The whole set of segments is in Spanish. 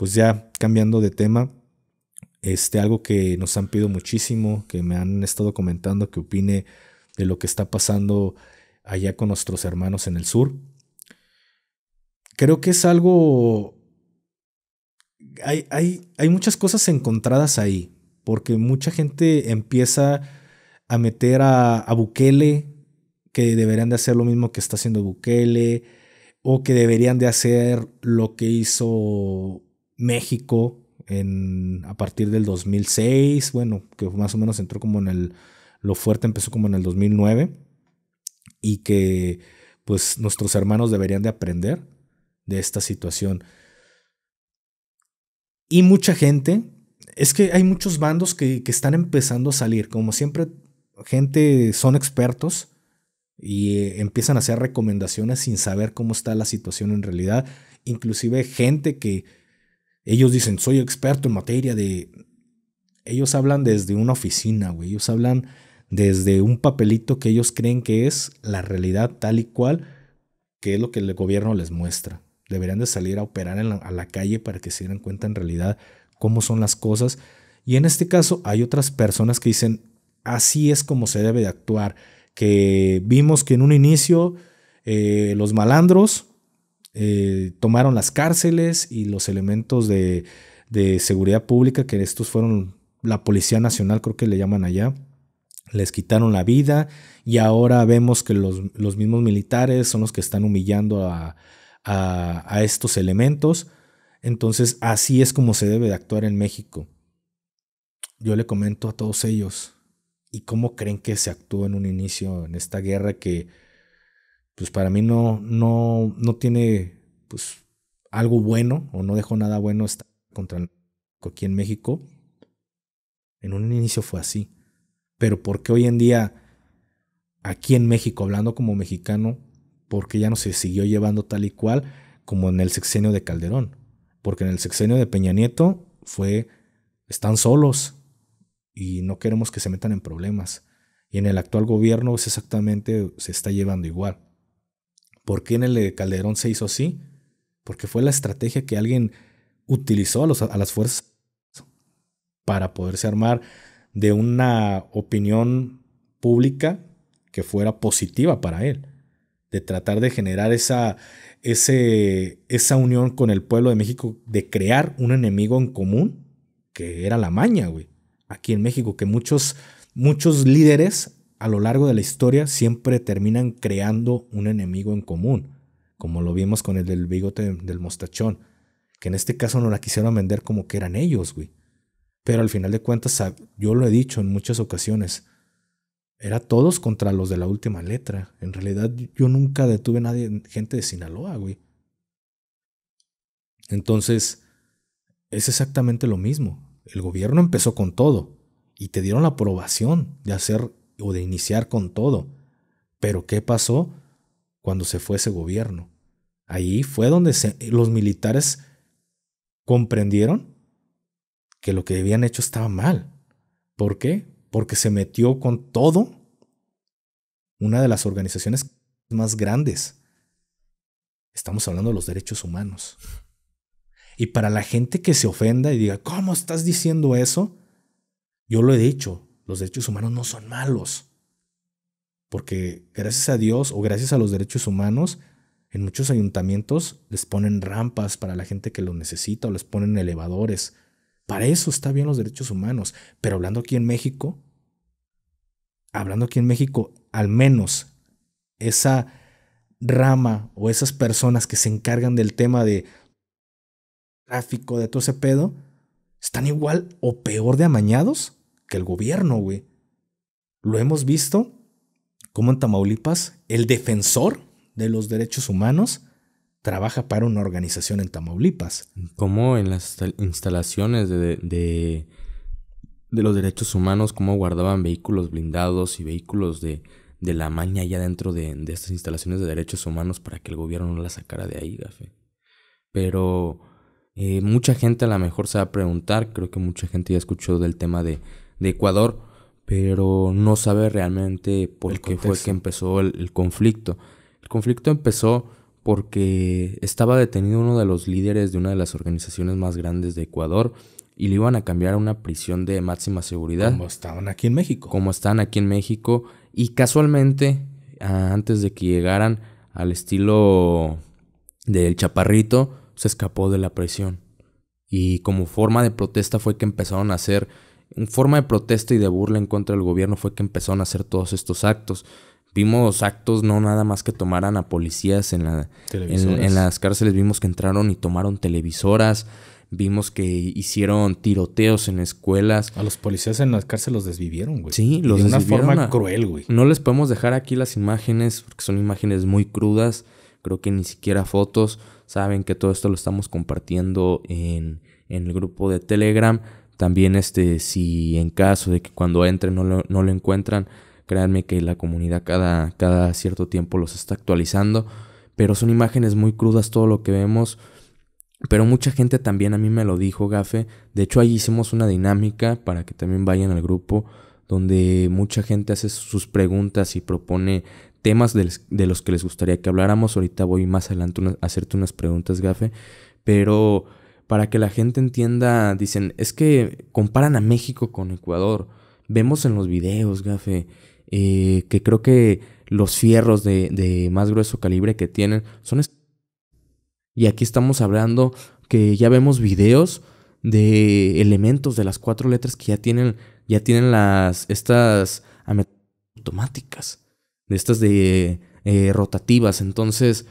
pues ya cambiando de tema, este, algo que nos han pedido muchísimo, que me han estado comentando, que opine de lo que está pasando allá con nuestros hermanos en el sur. Creo que es algo... Hay, hay, muchas cosas encontradas ahí, porque mucha gente empieza a meter a, a Bukele, que deberían de hacer lo mismo que está haciendo Bukele, o que deberían de hacer lo que hizo México a partir del 2006, bueno, que más o menos entró como en el, lo fuerte empezó como en el 2009 y que pues nuestros hermanos deberían de aprender de esta situación. Y mucha gente, es que hay muchos bandos que, están empezando a salir, como siempre, gente son expertos y eh, empiezan a hacer recomendaciones sin saber cómo está la situación en realidad, inclusive gente que ellos dicen, soy experto en materia de... Ellos hablan desde una oficina, güey. Ellos hablan desde un papelito que ellos creen que es la realidad tal y cual, que es lo que el gobierno les muestra. Deberían de salir a operar en a la calle para que se den cuenta en realidad cómo son las cosas. Y en este caso hay otras personas que dicen, así es como se debe de actuar. Que vimos que en un inicio eh, los malandros eh, tomaron las cárceles y los elementos de, seguridad pública, que estos fueron la Policía Nacional, creo que le llaman allá, les quitaron la vida y ahora vemos que los, mismos militares son los que están humillando a, a estos elementos. Entonces, así es como se debe de actuar en México. Yo le comento a todos ellos, ¿y cómo creen que se actuó en un inicio, en esta guerra que pues para mí no, no, no tiene pues algo bueno o no dejó nada bueno estar contra aquí en México. En un inicio fue así. Pero ¿por qué hoy en día, aquí en México, hablando como mexicano, porque ya no se siguió llevando tal y cual como en el sexenio de Calderón? Porque en el sexenio de Peña Nieto fue, están solos y no queremos que se metan en problemas. Y en el actual gobierno es pues, exactamente, se está llevando igual. ¿Por qué en el Calderón se hizo así? Porque fue la estrategia que alguien utilizó a, las fuerzas para poderse armar de una opinión pública que fuera positiva para él, de tratar de generar esa, esa unión con el pueblo de México, de crear un enemigo en común, que era la maña, güey, aquí en México, que muchos, muchos líderes a lo largo de la historia siempre terminan creando un enemigo en común, como lo vimos con el del bigote del mostachón, que en este caso no la quisieron vender como que eran ellos, güey. Pero al final de cuentas, yo lo he dicho en muchas ocasiones, era todos contra los de la última letra. En realidad yo nunca detuve a nadie, gente de Sinaloa, güey. Entonces, es exactamente lo mismo. El gobierno empezó con todo y te dieron la aprobación de hacer o de iniciar con todo. Pero ¿qué pasó cuando se fue ese gobierno? Ahí fue donde los militares comprendieron que lo que habían hecho estaba mal. ¿Por qué? Porque se metió con todo una de las organizaciones más grandes. Estamos hablando de los derechos humanos. Y para la gente que se ofenda y diga, ¿cómo estás diciendo eso? Yo lo he dicho, los derechos humanos no son malos. Porque gracias a Dios o gracias a los derechos humanos, en muchos ayuntamientos les ponen rampas para la gente que lo necesita o les ponen elevadores. Para eso está bien los derechos humanos. Pero hablando aquí en México, hablando aquí en México, al menos esa rama o esas personas que se encargan del tema de tráfico, de todo ese pedo, están igual o peor de amañados que el gobierno, güey. Lo hemos visto como en Tamaulipas el defensor de los derechos humanos trabaja para una organización en Tamaulipas. Como en las instalaciones de, de, los derechos humanos, cómo guardaban vehículos blindados y vehículos de, la maña allá dentro de, estas instalaciones de derechos humanos para que el gobierno no la sacara de ahí, gafe. Pero eh, mucha gente a lo mejor se va a preguntar, creo que mucha gente ya escuchó del tema de, de Ecuador, pero no sabe realmente por qué fue que empezó el, conflicto. El conflicto empezó porque estaba detenido uno de los líderes de una de las organizaciones más grandes de Ecuador y le iban a cambiar a una prisión de máxima seguridad. Como estaban aquí en México. Como están aquí en México. Y casualmente, antes de que llegaran al estilo del chaparrito, se escapó de la prisión. Y como forma de protesta fue que empezaron a hacer en forma de protesta y de burla en contra del gobierno fue que empezaron a hacer todos estos actos. Vimos actos no nada más que tomaran a policías en, la, en, las cárceles, vimos que entraron y tomaron televisoras, vimos que hicieron tiroteos en escuelas. A los policías en las cárceles los desvivieron, güey. Sí, los de una forma cruel, güey. No les podemos dejar aquí las imágenes porque son imágenes muy crudas, creo que ni siquiera fotos. Saben que todo esto lo estamos compartiendo en, en el grupo de Telegram. También este, si en caso de que cuando entren no lo, no encuentran, créanme que la comunidad cada, cada cierto tiempo los está actualizando. Pero son imágenes muy crudas todo lo que vemos. Pero mucha gente también a mí me lo dijo, Gafe. De hecho, ahí hicimos una dinámica para que también vayan al grupo, donde mucha gente hace sus preguntas y propone temas de, de los que les gustaría que habláramos. Ahorita voy más adelante a hacerte unas preguntas, Gafe. Pero para que la gente entienda, dicen, es que comparan a México con Ecuador. Vemos en los videos, gafe, eh, que creo que los fierros de, más grueso calibre que tienen son... Y aquí estamos hablando que ya vemos videos de elementos de las cuatro letras que ya tienen, ya tienen las, estas automáticas, de estas de eh, rotativas. Entonces,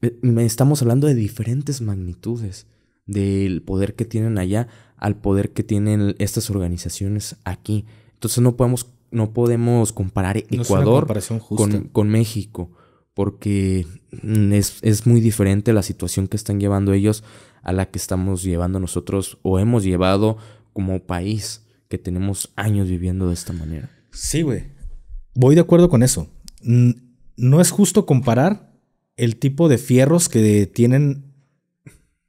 eh, estamos hablando de diferentes magnitudes del poder que tienen allá al poder que tienen estas organizaciones aquí. Entonces no podemos, no podemos comparar Ecuador con, con, México, porque mm, es, es, muy diferente la situación que están llevando ellos a la que estamos llevando nosotros o hemos llevado como país, que tenemos años viviendo de esta manera. Sí, güey. Voy de acuerdo con eso. No es justo comparar el tipo de fierros que tienen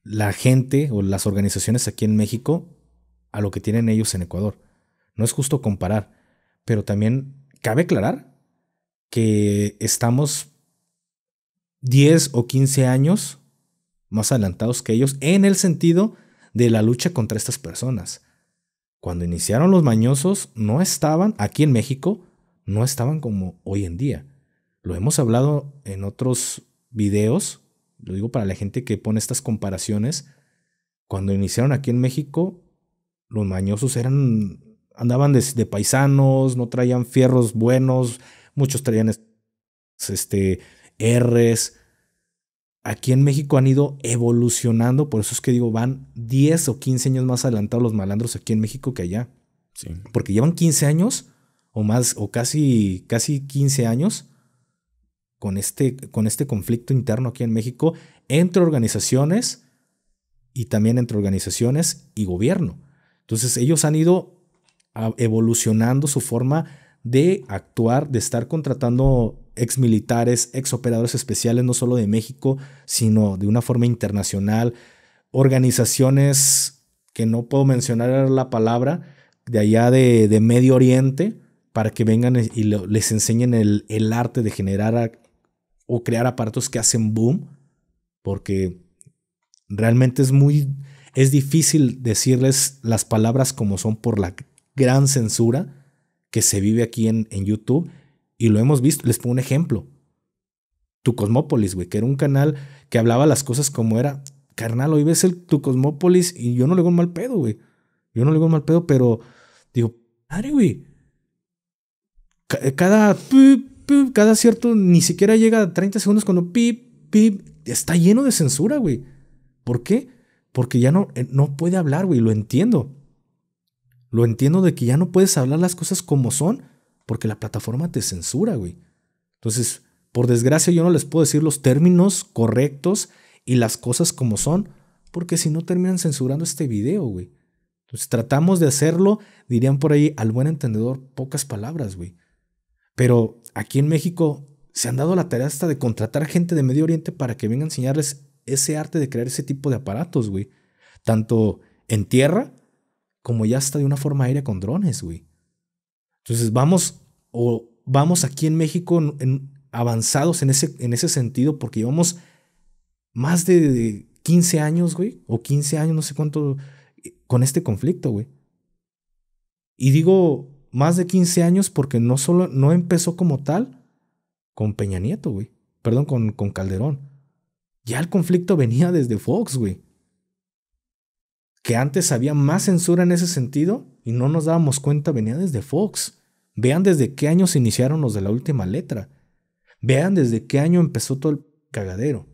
la gente o las organizaciones aquí en México a lo que tienen ellos en Ecuador. No es justo comparar, pero también cabe aclarar que estamos 10 o 15 años más adelantados que ellos en el sentido de la lucha contra estas personas. Cuando iniciaron los mañosos no estaban, aquí en México, no estaban como hoy en día. Lo hemos hablado en otros videos lo digo para la gente que pone estas comparaciones. Cuando iniciaron aquí en México, los mañosos eran, andaban de, paisanos, no traían fierros buenos, muchos traían este, R's. Aquí en México han ido evolucionando, por eso es que digo, van 10 o 15 años más adelantados los malandros aquí en México que allá. Porque llevan 15 años o más, o casi, casi 15 años con este, con este conflicto interno aquí en México entre organizaciones y también entre organizaciones y gobierno. Entonces ellos han ido evolucionando su forma de actuar, de estar contratando ex militares, ex operadores especiales, no solo de México, sino de una forma internacional, organizaciones que no puedo mencionar la palabra, de allá de, Medio Oriente, para que vengan y les enseñen el, el arte de generar o crear aparatos que hacen boom, porque realmente es muy, es difícil decirles las palabras como son por la gran censura que se vive aquí en, en YouTube. Y lo hemos visto, les pongo un ejemplo. Tu Cosmópolis, güey, que era un canal que hablaba las cosas como era. Carnal, hoy ves el Tu Cosmópolis y yo no le hago un mal pedo, güey. Yo no le digo un mal pedo, pero digo, madre, güey. Eh, cada cada cierto, ni siquiera llega a 30 segundos cuando pip, pip, está lleno de censura, güey. ¿Por qué? Porque ya no, eh, no puede hablar, güey, lo entiendo. Lo entiendo de que ya no puedes hablar las cosas como son porque la plataforma te censura, güey. Entonces, por desgracia yo no les puedo decir los términos correctos y las cosas como son porque si no terminan censurando este video, güey. Entonces tratamos de hacerlo, dirían por ahí, al buen entendedor, pocas palabras, güey. Pero aquí en México se han dado la tarea hasta de contratar gente de Medio Oriente para que venga a enseñarles ese arte de crear ese tipo de aparatos, güey. Tanto en tierra como ya hasta de una forma aérea con drones, güey. Entonces vamos, o vamos aquí en México avanzados en ese, en ese sentido porque llevamos más de, de 15 años, güey, o 15 años, no sé cuánto, eh, con este conflicto, güey. Y digo más de 15 años porque no solo no empezó como tal con Peña Nieto, güey. Perdón, con, con Calderón. Ya el conflicto venía desde Fox, güey. Que antes había más censura en ese sentido y no nos dábamos cuenta, venía desde Fox. Vean desde qué año se iniciaron los de la última letra. Vean desde qué año empezó todo el cagadero.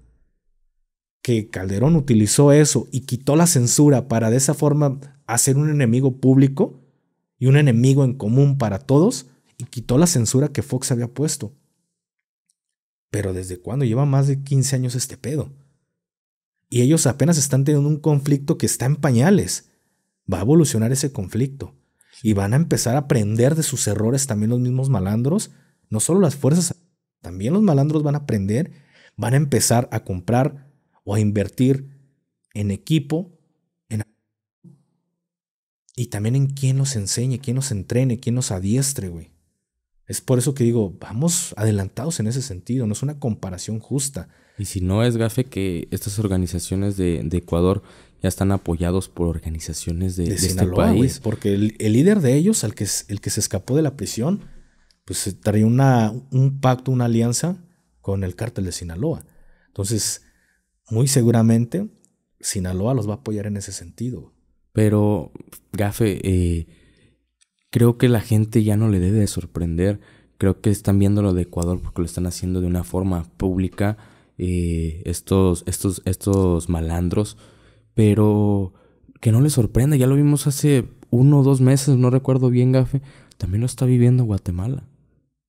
Que Calderón utilizó eso y quitó la censura para de esa forma hacer un enemigo público y un enemigo en común para todos y quitó la censura que Fox había puesto. Pero desde cuándo lleva más de 15 años este pedo. Y ellos apenas están teniendo un conflicto que está en pañales. Va a evolucionar ese conflicto. Y van a empezar a aprender de sus errores también los mismos malandros. No solo las fuerzas, también los malandros van a aprender. Van a empezar a comprar o a invertir en equipo y también en quién nos enseñe, quién nos entrene, quién nos adiestre, güey. Es por eso que digo, vamos adelantados en ese sentido, no es una comparación justa. Y si no es gafe que estas organizaciones de, Ecuador ya están apoyados por organizaciones de, este país. porque el, líder de ellos, el que, el que se escapó de la prisión, pues eh, traía una, un pacto, una alianza con el cártel de Sinaloa. Entonces, muy seguramente, Sinaloa los va a apoyar en ese sentido. Pero, gafe, eh, creo que la gente ya no le debe de sorprender. Creo que están viendo lo de Ecuador porque lo están haciendo de una forma pública eh, estos, estos, estos malandros. Pero que no les sorprenda, ya lo vimos hace uno o dos meses, no recuerdo bien, gafe. También lo está viviendo Guatemala.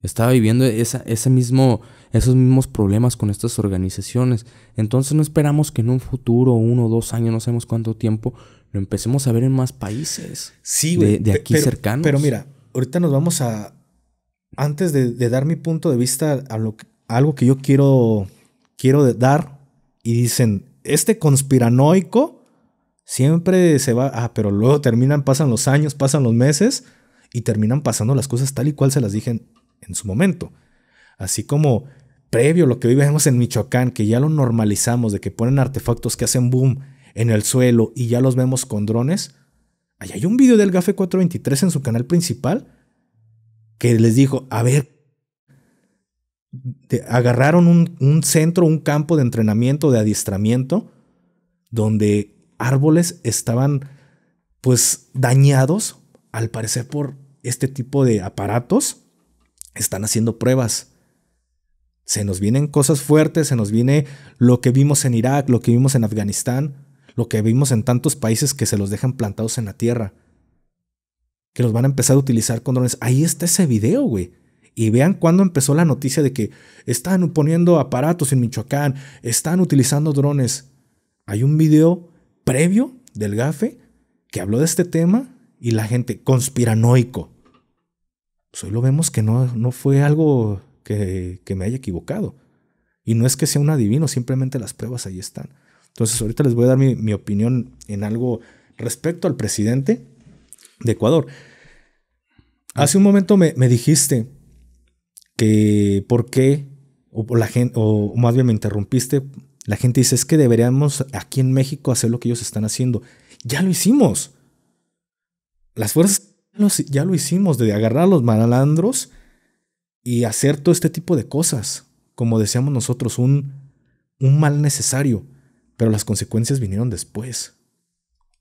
Estaba viviendo ese mismo, esos mismos problemas con estas organizaciones. Entonces no esperamos que en un futuro, uno o dos años, no sabemos cuánto tiempo, lo empecemos a ver en más países. Sí, De, aquí cercano cercanos. Pero mira, ahorita nos vamos a. Antes de, dar mi punto de vista a, lo, algo que yo quiero, quiero dar, y dicen, este conspiranoico siempre se va. Ah, pero luego terminan, pasan los años, pasan los meses, y terminan pasando las cosas tal y cual se las dije en, su momento. Así como previo a lo que hoy vemos en Michoacán, que ya lo normalizamos, de que ponen artefactos que hacen boom en el suelo y ya los vemos con drones. Ahí hay un video del GAFE 423 en su canal principal que les dijo, a ver, agarraron un, un, centro, un campo de entrenamiento, de adiestramiento, donde árboles estaban pues dañados, al parecer por este tipo de aparatos. Están haciendo pruebas. Se nos vienen cosas fuertes, se nos viene lo que vimos en Irak, lo que vimos en Afganistán lo que vimos en tantos países que se los dejan plantados en la tierra, que los van a empezar a utilizar con drones. Ahí está ese video, güey. Y vean cuándo empezó la noticia de que están poniendo aparatos en Michoacán, están utilizando drones. Hay un video previo del GAFE que habló de este tema y la gente conspiranoico. Pues hoy lo vemos que no, no fue algo que, que me haya equivocado. Y no es que sea un adivino, simplemente las pruebas ahí están. Entonces, ahorita les voy a dar mi, opinión en algo respecto al presidente de Ecuador. Hace un momento me, dijiste que por qué, o, la gente, o más bien me interrumpiste, la gente dice es que deberíamos aquí en México hacer lo que ellos están haciendo. Ya lo hicimos. Las fuerzas ya lo hicimos, de agarrar a los malandros y hacer todo este tipo de cosas, como decíamos nosotros, un, un mal necesario pero las consecuencias vinieron después.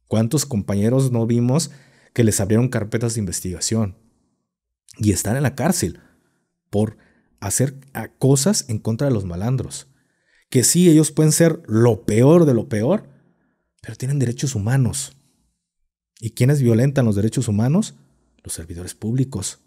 ¿Cuántos compañeros no vimos que les abrieron carpetas de investigación y están en la cárcel por hacer cosas en contra de los malandros? Que sí, ellos pueden ser lo peor de lo peor, pero tienen derechos humanos. ¿Y quiénes violentan los derechos humanos? Los servidores públicos.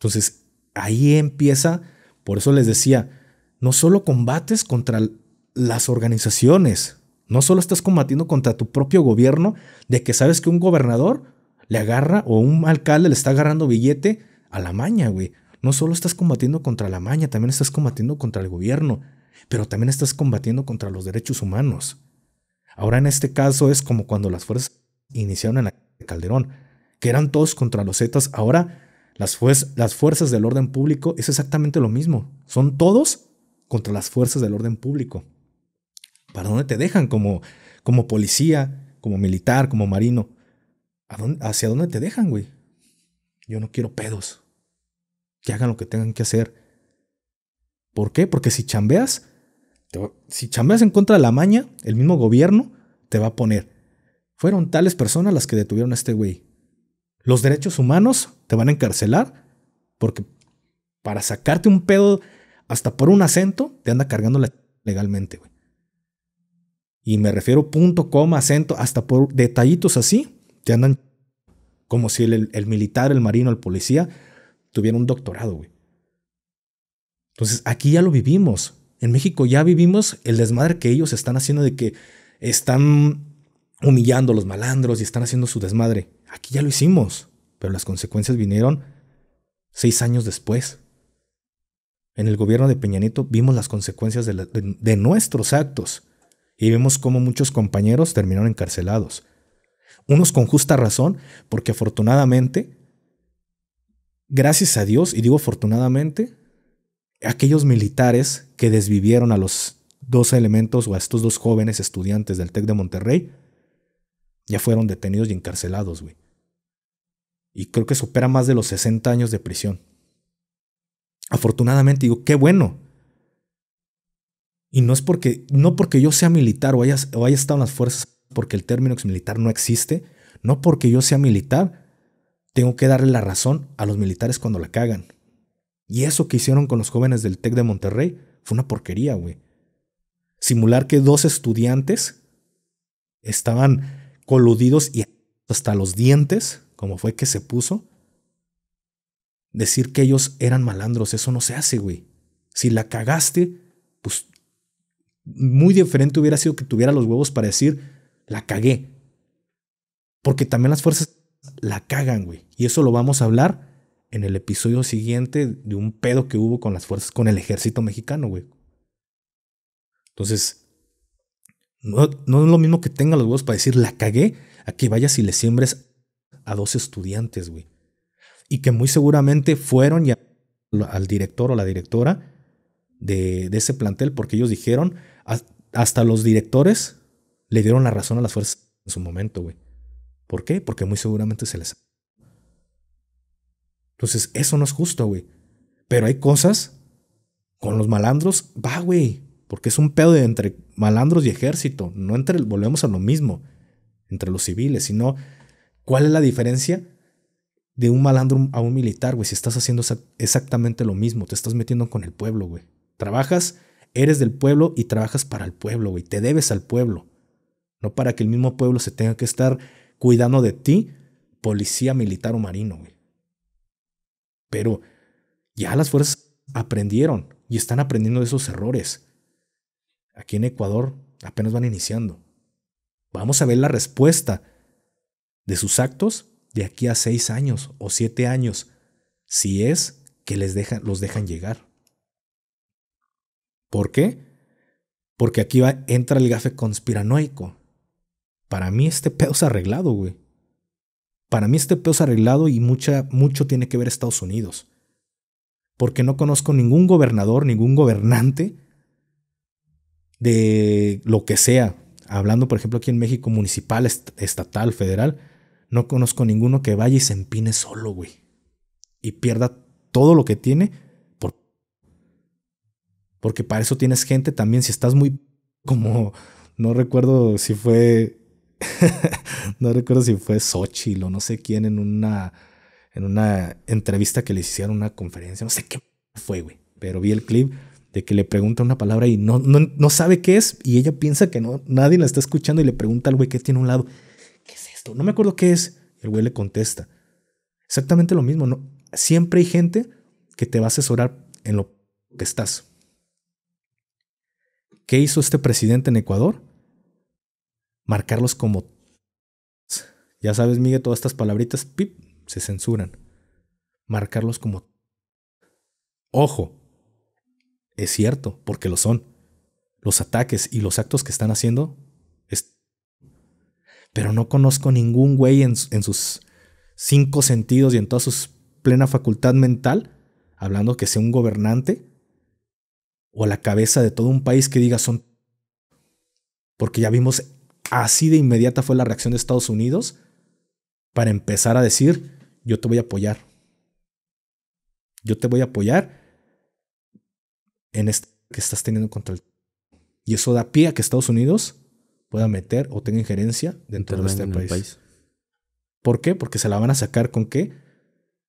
Entonces, ahí empieza, por eso les decía, no solo combates contra el las organizaciones. No solo estás combatiendo contra tu propio gobierno de que sabes que un gobernador le agarra o un alcalde le está agarrando billete a la maña, güey. No solo estás combatiendo contra la maña, también estás combatiendo contra el gobierno, pero también estás combatiendo contra los derechos humanos. Ahora en este caso es como cuando las fuerzas iniciaron en Calderón, que eran todos contra los Zetas. Ahora las, las fuerzas del orden público es exactamente lo mismo. Son todos contra las fuerzas del orden público. ¿Para dónde te dejan como, como policía, como militar, como marino? ¿Hacia dónde te dejan, güey? Yo no quiero pedos. Que hagan lo que tengan que hacer. ¿Por qué? Porque si chambeas, si chambeas en contra de la maña, el mismo gobierno te va a poner. Fueron tales personas las que detuvieron a este güey. Los derechos humanos te van a encarcelar porque para sacarte un pedo hasta por un acento te anda cargando legalmente, güey. Y me refiero punto, coma, acento, hasta por detallitos así, te andan como si el, militar, el marino, el policía tuviera un doctorado, güey. Entonces, aquí ya lo vivimos. En México ya vivimos el desmadre que ellos están haciendo de que están humillando a los malandros y están haciendo su desmadre. Aquí ya lo hicimos, pero las consecuencias vinieron seis años después. En el gobierno de Peña vimos las consecuencias de nuestros actos y vemos cómo muchos compañeros terminaron encarcelados. Unos con justa razón, porque afortunadamente, gracias a Dios, y digo afortunadamente, aquellos militares que desvivieron a los dos elementos o a estos dos jóvenes estudiantes del TEC de Monterrey, ya fueron detenidos y encarcelados, güey. Y creo que supera más de los 60 años de prisión. Afortunadamente digo, qué bueno, y no es porque, no porque yo sea militar o haya, o haya estado en las fuerzas, porque el término exmilitar no existe, no porque yo sea militar, tengo que darle la razón a los militares cuando la cagan. Y eso que hicieron con los jóvenes del TEC de Monterrey fue una porquería, güey. Simular que dos estudiantes estaban coludidos y hasta los dientes, como fue que se puso. Decir que ellos eran malandros, eso no se hace, güey. Si la cagaste, pues muy diferente hubiera sido que tuviera los huevos para decir, la cagué. Porque también las fuerzas la cagan, güey. Y eso lo vamos a hablar en el episodio siguiente de un pedo que hubo con las fuerzas, con el ejército mexicano, güey. Entonces, no, no, es lo mismo que tenga los huevos para decir la cagué, a que vayas y le siembres a dos estudiantes, güey. Y que muy seguramente fueron ya al director o la directora de, ese plantel porque ellos dijeron, hasta los directores le dieron la razón a las fuerzas en su momento, güey. ¿Por qué? Porque muy seguramente se les... Entonces, eso no es justo, güey. Pero hay cosas con los malandros, va, güey. Porque es un pedo de entre malandros y ejército. No entre, volvemos a lo mismo, entre los civiles, sino cuál es la diferencia de un malandro a un militar, güey. Si estás haciendo exactamente lo mismo, te estás metiendo con el pueblo, güey. Trabajas, eres del pueblo y trabajas para el pueblo, güey. Te debes al pueblo. No para que el mismo pueblo se tenga que estar cuidando de ti, policía militar o marino, güey. Pero ya las fuerzas aprendieron y están aprendiendo de esos errores. Aquí en Ecuador apenas van iniciando. Vamos a ver la respuesta de sus actos de aquí a seis años o siete años, si es que les dejan, los dejan llegar. ¿Por qué? Porque aquí va, entra el gafe conspiranoico. Para mí este pedo es arreglado, güey. Para mí este pedo es arreglado y mucho tiene que ver Estados Unidos. Porque no conozco ningún gobernador, ningún gobernante de lo que sea. Hablando, por ejemplo, aquí en México, municipal, estatal, federal, no conozco ninguno que vaya y se empine solo, güey. Y pierda todo lo que tiene porque para eso tienes gente también. Si estás muy como, no recuerdo si fue, no recuerdo si fue Xochitl o no sé quién en una, en una entrevista que le hicieron, una conferencia, no sé qué fue, güey. Pero vi el clip de que le pregunta una palabra y no, no, sabe qué es y ella piensa que no, nadie la está escuchando y le pregunta al güey que tiene un lado, ¿qué es esto? No me acuerdo qué es. El güey le contesta. Exactamente lo mismo, ¿no? Siempre hay gente que te va a asesorar en lo que estás. ¿Qué hizo este presidente en Ecuador? Marcarlos como... Ya sabes, Miguel, todas estas palabritas, pip, se censuran. Marcarlos como... Ojo, es cierto, porque lo son. Los ataques y los actos que están haciendo... Pero no conozco ningún güey en sus cinco sentidos y en toda su plena facultad mental, hablando que sea un gobernante, o la cabeza de todo un país que diga son... Porque ya vimos, así de inmediata fue la reacción de Estados Unidos para empezar a decir, yo te voy a apoyar. Yo te voy a apoyar en este que estás teniendo contra el... Y eso da pie a que Estados Unidos pueda meter o tenga injerencia dentro de este país. ¿Por qué? Porque se la van a sacar con que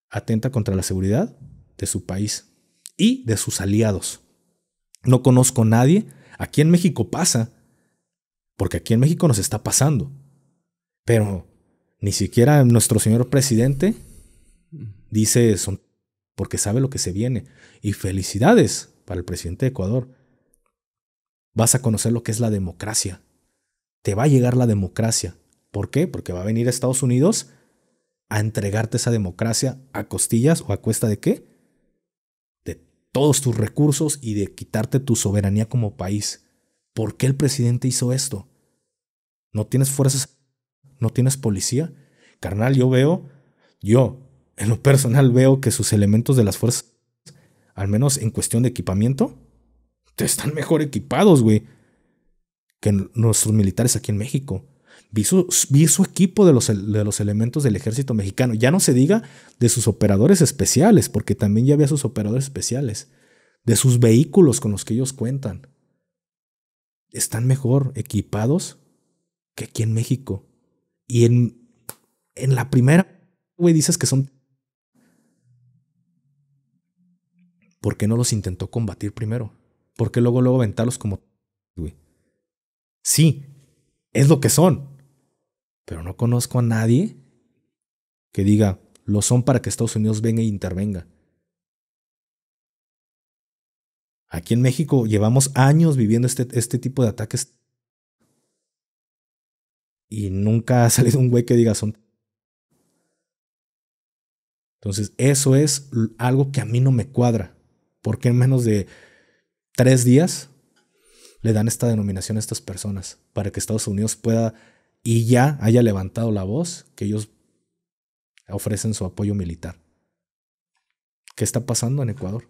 atenta contra la seguridad de su país y de sus aliados. No conozco a nadie. Aquí en México pasa. Porque aquí en México nos está pasando. Pero ni siquiera nuestro señor presidente dice eso porque sabe lo que se viene. Y felicidades para el presidente de Ecuador. Vas a conocer lo que es la democracia. Te va a llegar la democracia. ¿Por qué? Porque va a venir a Estados Unidos a entregarte esa democracia a costillas o a cuesta de qué? todos tus recursos y de quitarte tu soberanía como país. ¿Por qué el presidente hizo esto? ¿No tienes fuerzas? ¿No tienes policía? Carnal, yo veo, yo, en lo personal veo que sus elementos de las fuerzas, al menos en cuestión de equipamiento, te están mejor equipados, güey, que nuestros militares aquí en México vi su, equipo de los, elementos del ejército mexicano. Ya no se diga de sus operadores especiales, porque también ya había sus operadores especiales, de sus vehículos con los que ellos cuentan. Están mejor equipados que aquí en México. Y en, en la primera, dices que son... ¿Por qué no los intentó combatir primero? ¿Por qué luego, luego aventarlos como... Sí, es lo que son. Pero no conozco a nadie que diga, lo son para que Estados Unidos venga e intervenga. Aquí en México llevamos años viviendo este, este tipo de ataques y nunca ha salido un güey que diga son. Entonces, eso es algo que a mí no me cuadra. Porque en menos de tres días le dan esta denominación a estas personas para que Estados Unidos pueda y ya haya levantado la voz que ellos ofrecen su apoyo militar. ¿Qué está pasando en Ecuador?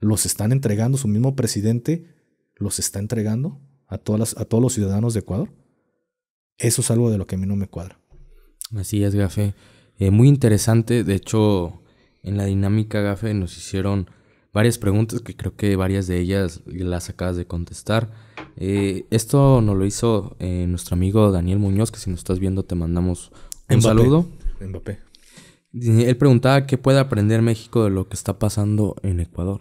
¿Los están entregando? ¿Su mismo presidente los está entregando a, todas a todos los ciudadanos de Ecuador? Eso es algo de lo que a mí no me cuadra. Así es, Gafé. Eh, muy interesante. De hecho, en la dinámica, Gafé, nos hicieron varias preguntas que creo que varias de ellas las acabas de contestar. Eh, esto nos lo hizo eh, nuestro amigo Daniel Muñoz, que si nos estás viendo te mandamos un saludo. Mbappé. Él preguntaba qué puede aprender México de lo que está pasando en Ecuador.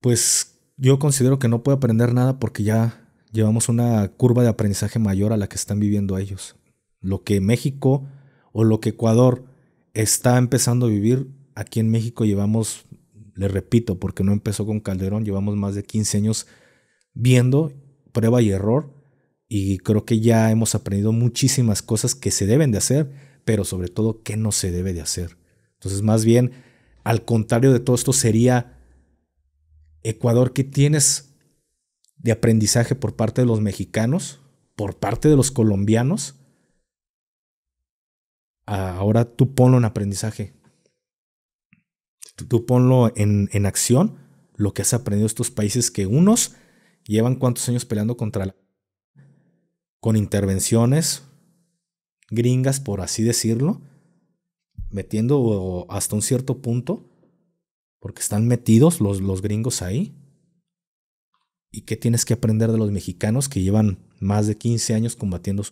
Pues yo considero que no puede aprender nada porque ya llevamos una curva de aprendizaje mayor a la que están viviendo ellos. Lo que México o lo que Ecuador está empezando a vivir, aquí en México llevamos le repito, porque no empezó con Calderón, llevamos más de 15 años viendo prueba y error y creo que ya hemos aprendido muchísimas cosas que se deben de hacer, pero sobre todo que no se debe de hacer. Entonces, más bien, al contrario de todo esto sería Ecuador, ¿qué tienes de aprendizaje por parte de los mexicanos, por parte de los colombianos? Ahora tú ponlo en aprendizaje tú ponlo en, acción, lo que has aprendido estos países que unos llevan cuántos años peleando contra la... con intervenciones gringas, por así decirlo, metiendo hasta un cierto punto, porque están metidos los, los gringos ahí. ¿Y qué tienes que aprender de los mexicanos que llevan más de 15 años combatiendo?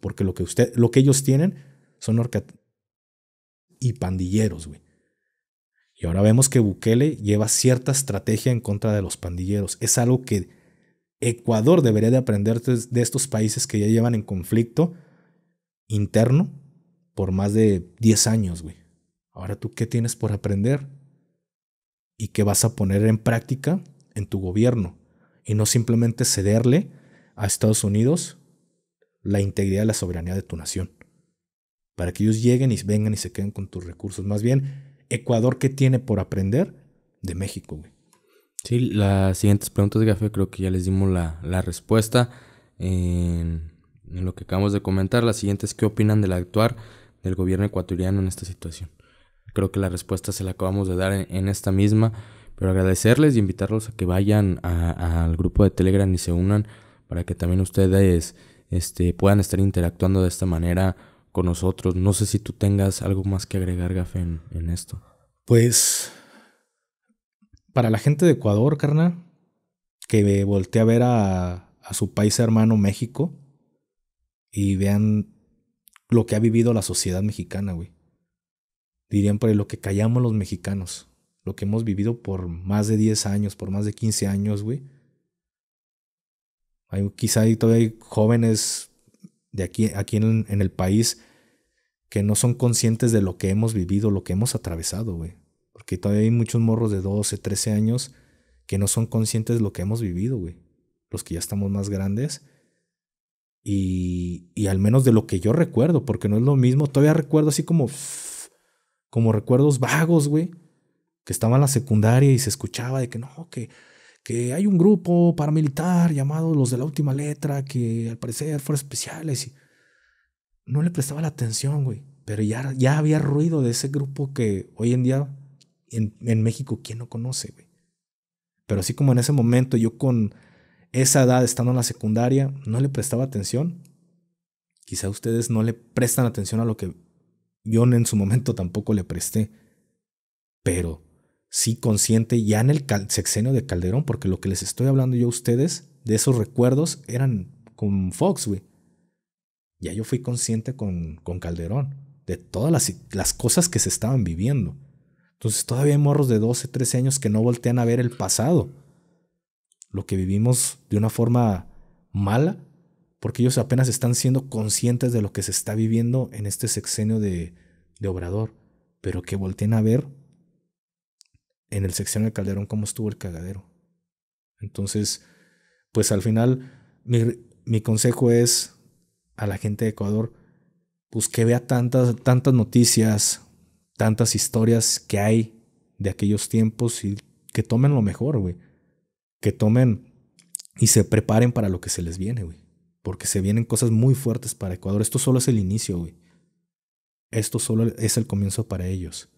Porque lo que, usted, lo que ellos tienen son y pandilleros, güey. Y ahora vemos que Bukele lleva cierta estrategia en contra de los pandilleros. Es algo que Ecuador debería de aprender de estos países que ya llevan en conflicto interno por más de 10 años, güey. Ahora tú qué tienes por aprender y qué vas a poner en práctica en tu gobierno y no simplemente cederle a Estados Unidos la integridad y la soberanía de tu nación. Para que ellos lleguen y vengan y se queden con tus recursos. Más bien, Ecuador qué tiene por aprender de México, güey. Sí, las siguientes preguntas, de Gafe, creo que ya les dimos la, respuesta en, lo que acabamos de comentar. la siguiente es ¿qué opinan del actuar del gobierno ecuatoriano en esta situación? Creo que la respuesta se la acabamos de dar en, esta misma, pero agradecerles y invitarlos a que vayan al grupo de Telegram y se unan para que también ustedes este, puedan estar interactuando de esta manera con nosotros. No sé si tú tengas algo más que agregar, Gafé, en, esto. Pues para la gente de Ecuador, carnal, que voltee a ver a, su país hermano México y vean lo que ha vivido la sociedad mexicana, güey. Dirían por lo que callamos los mexicanos, lo que hemos vivido por más de 10 años, por más de 15 años, güey. Hay, quizá todavía hay jóvenes de aquí, aquí en, el país que no son conscientes de lo que hemos vivido, lo que hemos atravesado, güey. Porque todavía hay muchos morros de 12, 13 años que no son conscientes de lo que hemos vivido, güey. Los que ya estamos más grandes. Y, y al menos de lo que yo recuerdo, porque no es lo mismo. Todavía recuerdo así como, como recuerdos vagos, güey. Que estaba en la secundaria y se escuchaba de que no, que que hay un grupo paramilitar llamado los de la última letra, que al parecer fueron especiales. Y no le prestaba la atención, güey. Pero ya, ya había ruido de ese grupo que hoy en día en, en México, ¿quién no conoce, güey? Pero así como en ese momento yo con esa edad, estando en la secundaria, no le prestaba atención. Quizá ustedes no le prestan atención a lo que yo en su momento tampoco le presté. Pero sí consciente ya en el sexenio de Calderón, porque lo que les estoy hablando yo a ustedes de esos recuerdos eran con Fox, güey. Ya yo fui consciente con, con Calderón de todas las, cosas que se estaban viviendo. Entonces todavía hay morros de 12, 13 años que no voltean a ver el pasado. Lo que vivimos de una forma mala, porque ellos apenas están siendo conscientes de lo que se está viviendo en este sexenio de, de Obrador. Pero que volteen a ver en el sección de Calderón cómo estuvo el cagadero. Entonces, pues al final, mi, mi consejo es a la gente de Ecuador, pues que vea tantas, tantas noticias, tantas historias que hay de aquellos tiempos y que tomen lo mejor, güey. Que tomen y se preparen para lo que se les viene, güey. Porque se vienen cosas muy fuertes para Ecuador. Esto solo es el inicio, güey. Esto solo es el comienzo para ellos.